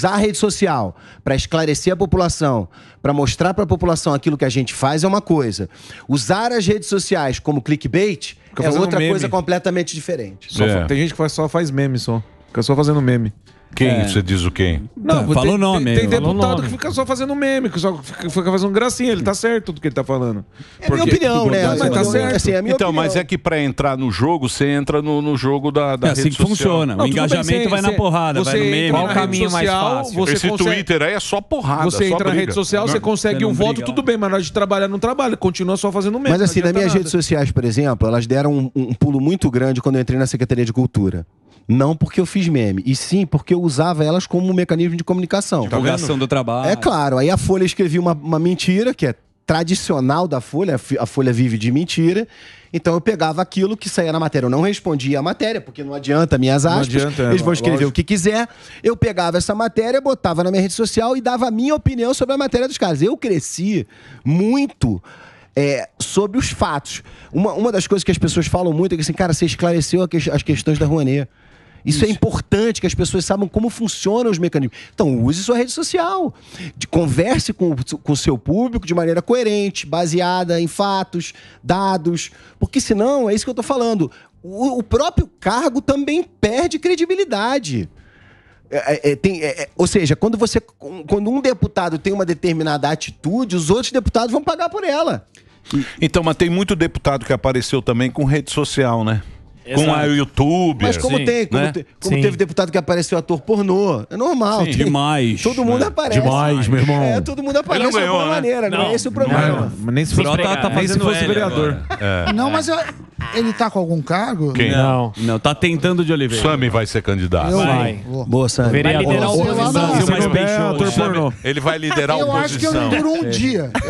usar a rede social para esclarecer a população, para mostrar para a população aquilo que a gente faz é uma coisa. Usar as redes sociais como clickbait é outra um coisa completamente diferente. É. Tem gente que só faz meme só. Fica só fazendo meme. Quem? É. Você diz o quem? Não, tá, falou o nome. Tem, tem deputado nome. que fica só fazendo meme, que só fica, fica, fazendo gracinha. Ele tá certo do que ele tá falando. É Porque... minha opinião, né? Mas tá é certo. Assim, é então, opinião. mas é que pra entrar no jogo, você entra no, no jogo da, da é assim que social. funciona. Não, o engajamento vai na porrada, vai no meme. Qual é o caminho social, mais fácil? Você Esse consegue... Twitter aí é só porrada, Você só entra briga. na rede social, não, você consegue um voto, tudo bem. Mas na hora de trabalhar, não trabalha. Continua só fazendo meme. Mas assim, nas minhas redes sociais, por exemplo, elas deram um pulo muito grande quando eu entrei na Secretaria de Cultura. Não porque eu fiz meme, e sim porque eu usava elas como um mecanismo de comunicação. Divulgação tá do trabalho. É claro. Aí a Folha escrevia uma, uma mentira, que é tradicional da Folha, a Folha vive de mentira. Então eu pegava aquilo que saía na matéria. Eu não respondia a matéria, porque não adianta minhas aspas. Adianta, eles vão é, escrever lógico. o que quiser. Eu pegava essa matéria, botava na minha rede social e dava a minha opinião sobre a matéria dos caras. Eu cresci muito. É, sobre os fatos. Uma, uma das coisas que as pessoas falam muito é que assim, cara, você esclareceu que, as questões da Rouanet. Isso, Isso, é importante que as pessoas saibam como funcionam os mecanismos. Então, use sua rede social. De, converse com o seu público de maneira coerente, baseada em fatos, dados. Porque senão, é isso que eu estou falando. O, o, próprio cargo também perde credibilidade. É, é, é tem, é, é, ou seja, quando, você, quando um deputado tem uma determinada atitude, os outros deputados vão pagar por ela. Então, mas tem muito deputado que apareceu também com rede social, né? Exato. com a YouTube. Mas como Sim, tem, como, né? te, como teve deputado que apareceu ator pornô, é normal. Tem, demais. Todo mundo né? aparece. Demais, meu irmão. É, todo mundo aparece de alguma né? maneira, né? não, não é esse o problema. mas nem se fosse, tá, tá nem se fosse vereador. É. Não, mas eu, ele tá com algum cargo? Quem? Não. Não, tá tentando de Oliveira. Sami vai ser candidato. Eu, vai. Boa, Sami. Vai liderar o é Ele vai liderar o oposição. Eu acho que eu não duro um dia.